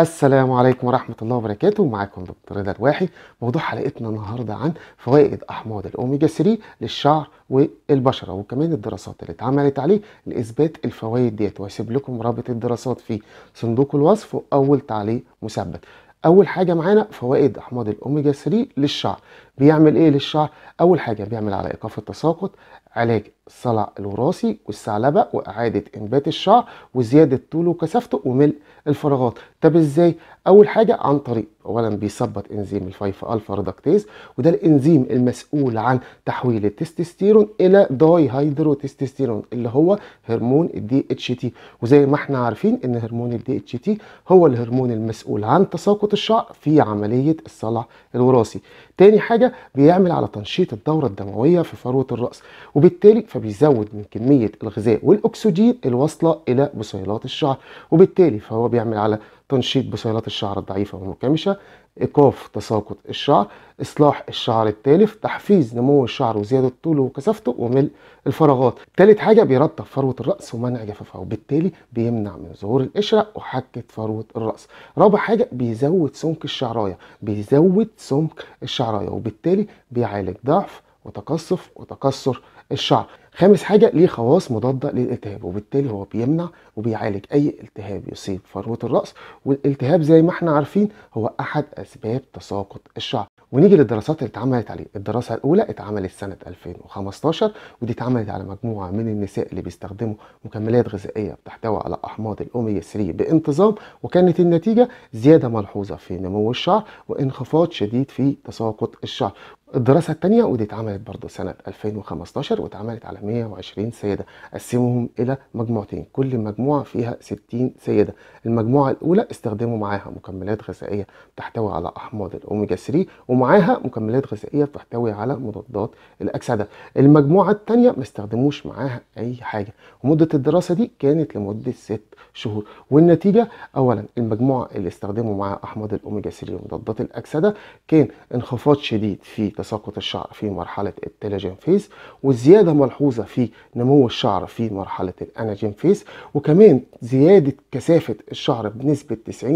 السلام عليكم ورحمة الله وبركاته معاكم دكتور رضا الواحي موضوع حلقتنا النهاردة عن فوائد أحماض الأوميجا 3 للشعر والبشرة وكمان الدراسات اللي اتعملت عليه لإثبات الفوائد ديت وهسيب لكم رابط الدراسات في صندوق الوصف وأول تعليق مثبت اول حاجه معانا فوائد احماض الاوميجا 3 للشعر بيعمل ايه للشعر اول حاجه بيعمل على ايقاف التساقط علاج الصلع الوراثي والثعلبة وإعادة إنبات الشعر وزيادة طوله وكثافته وملء الفراغات طب إزاي؟ أول حاجة عن طريق اولا بيثبط انزيم الفايفا الفا ريدكتيز وده الانزيم المسؤول عن تحويل التستوستيرون الى داي هيدرو تستوستيرون اللي هو هرمون الدي اتش تي وزي ما احنا عارفين ان هرمون الدي اتش تي هو الهرمون المسؤول عن تساقط الشعر في عمليه الصلع الوراثي تاني حاجه بيعمل على تنشيط الدوره الدمويه في فروه الراس وبالتالي فبيزود من كميه الغذاء والاكسجين الواصله الى بصيلات الشعر وبالتالي فهو بيعمل على تنشيط بسيلات الشعر الضعيفة والمنكمشة إيقاف تساقط الشعر إصلاح الشعر التالف تحفيز نمو الشعر وزيادة طوله وكثافته وملء الفراغات تالت حاجة بيرطب فروة الرأس ومنع جفافها وبالتالي بيمنع من ظهور القشرة وحكة فروة الرأس رابع حاجة بيزود سمك الشعراية بيزود سمك الشعراية وبالتالي بيعالج ضعف وتقصف وتكسر الشعر خامس حاجه ليه خواص مضاده للالتهاب وبالتالي هو بيمنع وبيعالج اي التهاب يصيب فروه الراس والالتهاب زي ما احنا عارفين هو احد اسباب تساقط الشعر ونيجي للدراسات اللي اتعملت عليه الدراسه الاولى اتعملت سنه 2015 ودي اتعملت على مجموعه من النساء اللي بيستخدموا مكملات غذائيه بتحتوي على احماض الاوميجا 3 بانتظام وكانت النتيجه زياده ملحوظه في نمو الشعر وانخفاض شديد في تساقط الشعر الدراسة الثانية ودي اتعملت برضه سنة 2015 واتعملت على 120 سيدة قسمهم إلى مجموعتين كل مجموعة فيها 60 سيدة المجموعة الأولى استخدموا معاها مكملات غذائية تحتوي على أحماض الأوميجا 3 ومعاها مكملات غذائية تحتوي على مضادات الأكسدة المجموعة الثانية ما استخدموش معاها أي حاجة ومدة الدراسة دي كانت لمدة 6 شهور والنتيجة أولا المجموعة اللي استخدموا معاها أحماض الأوميجا 3 ومضادات الأكسدة كان انخفاض شديد في تساقط الشعر في مرحلة التلاجين فيس والزيادة ملحوظة في نمو الشعر في مرحلة الأناجين فيس وكمان زيادة كثافة الشعر بنسبة 90%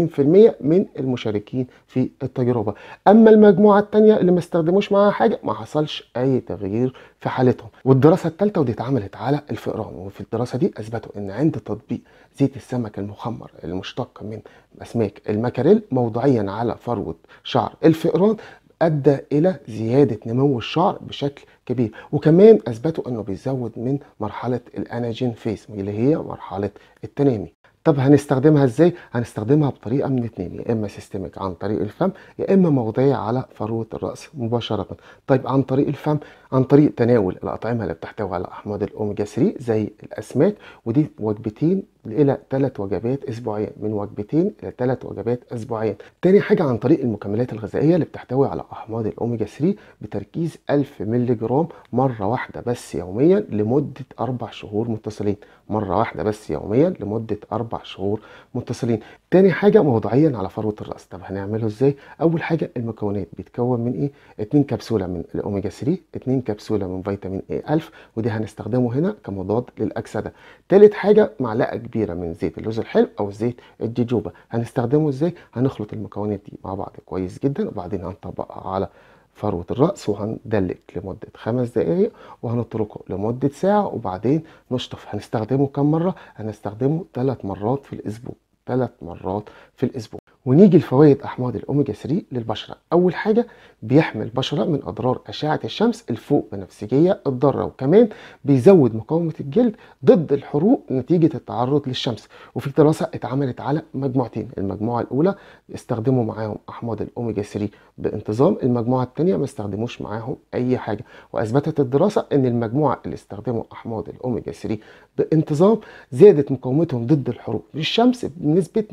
من المشاركين في التجربة أما المجموعة الثانية اللي ما استخدموش معاها حاجة ما حصلش أي تغيير في حالتهم والدراسة الثالثة ودي اتعملت على الفئران وفي الدراسة دي أثبتوا أن عند تطبيق زيت السمك المخمر المشتق من أسماك المكاريل موضعيا على فروة شعر الفئران ادى الى زياده نمو الشعر بشكل كبير وكمان اثبتوا انه بيزود من مرحله الاناجين فيس اللي هي مرحله التنامي طب هنستخدمها ازاي؟ هنستخدمها بطريقه من اتنين يا اما سيستمك عن طريق الفم يا اما موضعيه على فروه الراس مباشره. طيب عن طريق الفم عن طريق تناول الاطعمه اللي بتحتوي على احماض الاوميجا 3 زي الاسماك ودي وجبتين الى ثلاث وجبات اسبوعيا من وجبتين الى ثلاث وجبات اسبوعيا. تاني حاجه عن طريق المكملات الغذائيه اللي بتحتوي على احماض الاوميجا 3 بتركيز 1000 مللي جرام مره واحده بس يوميا لمده اربع شهور متصلين، مره واحده بس يوميا لمده اربع أربع شهور متصلين تاني حاجة موضعيا على فروة الرأس طب هنعمله إزاي أول حاجة المكونات بيتكون من إيه 2 كبسولة من الأوميجا 3 2 كبسولة من فيتامين اي 1000 ودي هنستخدمه هنا كمضاد للأكسدة تالت حاجة معلقة كبيرة من زيت اللوز الحلو أو زيت الجوجوبا هنستخدمه إزاي هنخلط المكونات دي مع بعض كويس جدا وبعدين هنطبقها على فروة الرأس وهندلك لمدة خمس دقايق وهنتركه لمدة ساعة وبعدين نشطف هنستخدمه كم مرة؟ هنستخدمه ثلاث مرات في الأسبوع ثلاث مرات في الأسبوع ونيجي لفوائد احماض الاوميجا 3 للبشره اول حاجه بيحمي البشره من اضرار اشعه الشمس الفوق بنفسجيه الضاره وكمان بيزود مقاومه الجلد ضد الحروق نتيجه التعرض للشمس وفي دراسه اتعملت على مجموعتين المجموعه الاولى استخدموا معاهم احماض الاوميجا 3 بانتظام المجموعه الثانيه ما استخدموش معاهم اي حاجه واثبتت الدراسه ان المجموعه اللي استخدموا احماض الاوميجا 3 بانتظام زادت مقاومتهم ضد الحروق للشمس بنسبه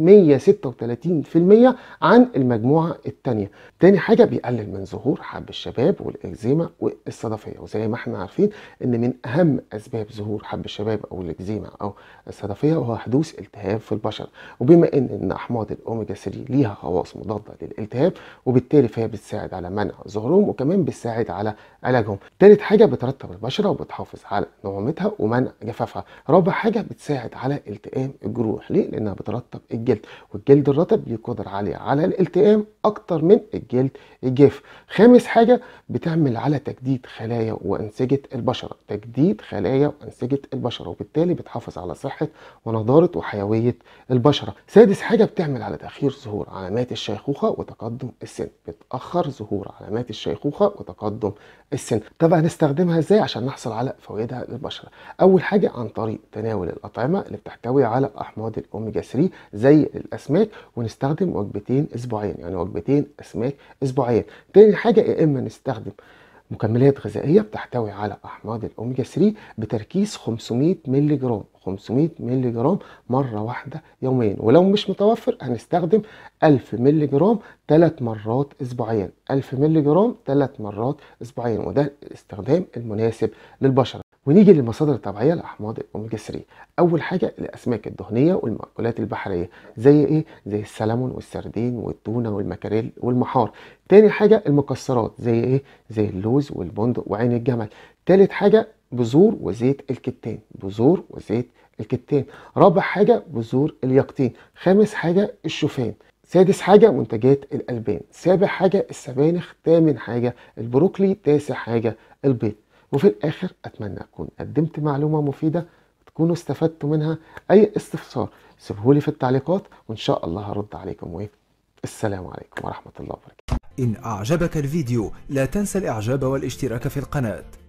136% عن المجموعة التانية تاني حاجة بيقلل من ظهور حب الشباب والإكزيما والصدفية وزي ما احنا عارفين ان من اهم اسباب ظهور حب الشباب او الإكزيما او الصدفية هو حدوث التهاب في البشرة وبما ان ان احماض الاوميجا 3 ليها خواص مضادة للالتهاب وبالتالي فهي بتساعد على منع ظهورهم وكمان بتساعد على علاجهم تالت حاجة بترطب البشرة وبتحافظ على نعومتها ومنع جفافها رابع حاجة بتساعد على التئام الجروح ليه؟ لانها بترطب الجلد والجلد الرطب بيكون قدرة عالية على الالتئام أكتر من الجلد الجاف خامس حاجة بتعمل على تجديد خلايا وأنسجة البشرة تجديد خلايا وأنسجة البشرة وبالتالي بتحافظ على صحة ونضارة وحيوية البشرة سادس حاجة بتعمل على تأخير ظهور علامات الشيخوخة وتقدم السن بتأخر ظهور علامات الشيخوخة وتقدم السن طب هنستخدمها ازاي عشان نحصل على فوائدها للبشره اول حاجه عن طريق تناول الاطعمه اللي بتحتوي على احماض الاوميجا 3 زي الاسماك ونستخدم وجبتين اسبوعيا يعني وجبتين اسماك اسبوعيا تاني حاجه يا اما نستخدم مكملات غذائية بتحتوي على أحماض الأوميجا 3 بتركيز 500 مللي جرام 500 مللي جرام مرة واحدة يوميا ولو مش متوفر هنستخدم 1000 مللي جرام ثلاث مرات أسبوعيا 1000 مللي جرام ثلاث مرات أسبوعيا وده الاستخدام المناسب للبشرة ونيجي للمصادر الطبيعيه لاحماض الاوميجا 3 اول حاجه الاسماك الدهنيه والمأكولات البحريه زي ايه زي السلمون والسردين والتونه والمكاريل والمحار تاني حاجه المكسرات زي ايه زي اللوز والبندق وعين الجمل تالت حاجه بذور وزيت الكتان بذور وزيت الكتان رابع حاجه بذور اليقطين خامس حاجه الشوفان سادس حاجة منتجات الألبان سابع حاجة السبانخ تامن حاجة البروكلي تاسع حاجة البيض وفي الآخر أتمنى أكون قدمت معلومة مفيدة تكونوا استفدتوا منها أي استفسار سيبهولي في التعليقات وإن شاء الله هرد عليكم وإيه السلام عليكم ورحمة الله وبركاته إن أعجبك الفيديو لا تنسى الإعجاب والاشتراك في القناة